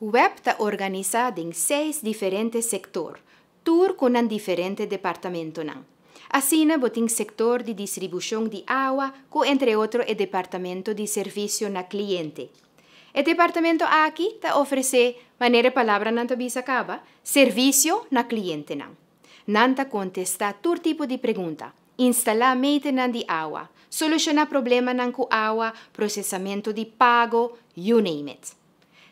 Web está organizado em seis diferentes sectores, todos com um diferente departamento. Assim, botin sector de distribuição de água, com entre outros o departamento de serviço na cliente. O departamento aqui está oferece, maneira palavra não acaba, serviço na cliente. Não. Nanta contesta todo tipo de pergunta, instalar maintenance de água, solucionar problema com água, processamento de pago, you name it.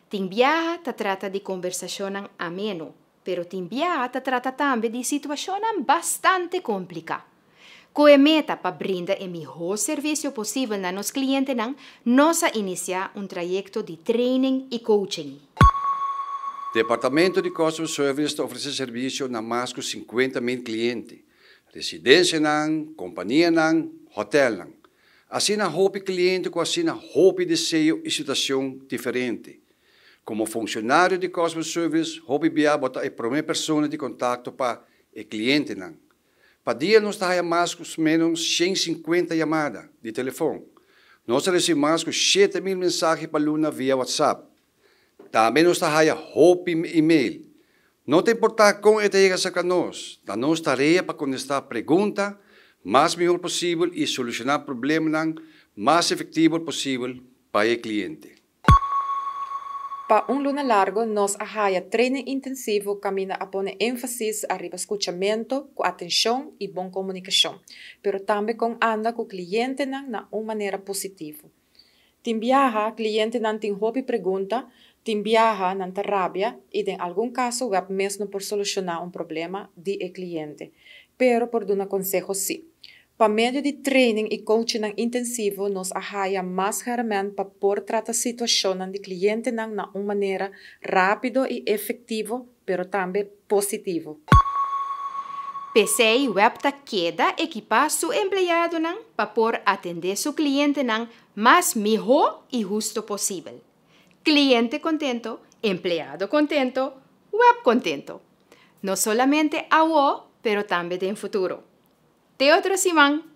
Timbiahata trata de conversação ameno, pero Timbiahata trata também de situação bastante complicada. meta para brindar o melhor serviço possível a nos clientes, nós iniciar um trajeto de training e coaching. Departamento de Customer Service oferece servicio a mais de 50 mil clientes. Residência, companhia, hotel. Assim, a roupa cliente com assim, a roupa desejo e situação diferente. Como funcionário de Customer Service, bia bota a primeira pessoa de contato para o cliente. Não. Né? Para dia, nós temos mais ou menos 150 chamadas de telefone. Nós recebemos 7 mil mensagens para a via WhatsApp. Também nós temos hobby e-mail. Não te importa como ele chega a nós. Da nossa tarefa para contestar perguntas mais melhor possível e solucionar o problema o né? mais efetivo possível para o cliente. Para un lunes largo, nos ajaya training intensivo camina a poner énfasis arriba escuchamiento, atención y buena comunicación, pero también con anda con cliente de una manera positiva. Si viaja, cliente nan tin hobby pregunta, si viaja nan ta rabia y en algún caso va mesmo por solucionar un problema di el cliente, pero por un consejo sí. Por medio de training y coaching intensivo, nos ayuda más a para por tratar situaciones de cliente de una manera rápida y efectiva, pero también positiva. PCI Webta queda equipa su empleado para por atender su cliente nan más mejor y justo posible. Cliente contento, empleado contento, web contento. No solamente ahora, pero también en futuro. Teatro Simán